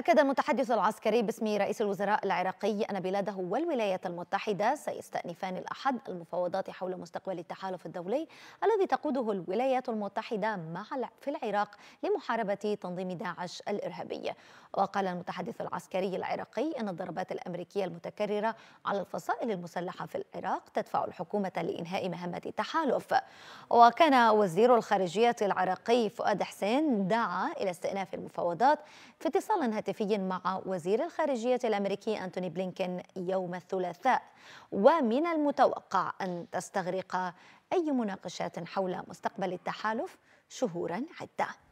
أكد المتحدث العسكري باسم رئيس الوزراء العراقي أن بلاده والولايات المتحدة سيستأنفان الأحد المفاوضات حول مستقبل التحالف الدولي الذي تقوده الولايات المتحدة مع في العراق لمحاربة تنظيم داعش الإرهابي وقال المتحدث العسكري العراقي أن الضربات الأمريكية المتكررة على الفصائل المسلحة في العراق تدفع الحكومة لإنهاء مهمة التحالف وكان وزير الخارجية العراقي فؤاد حسين دعا إلى استئناف المفاوضات في اتصال هاتفي هاتفي مع وزير الخارجية الأمريكي أنتوني بلينكين يوم الثلاثاء ومن المتوقع أن تستغرق أي مناقشات حول مستقبل التحالف شهورا عدة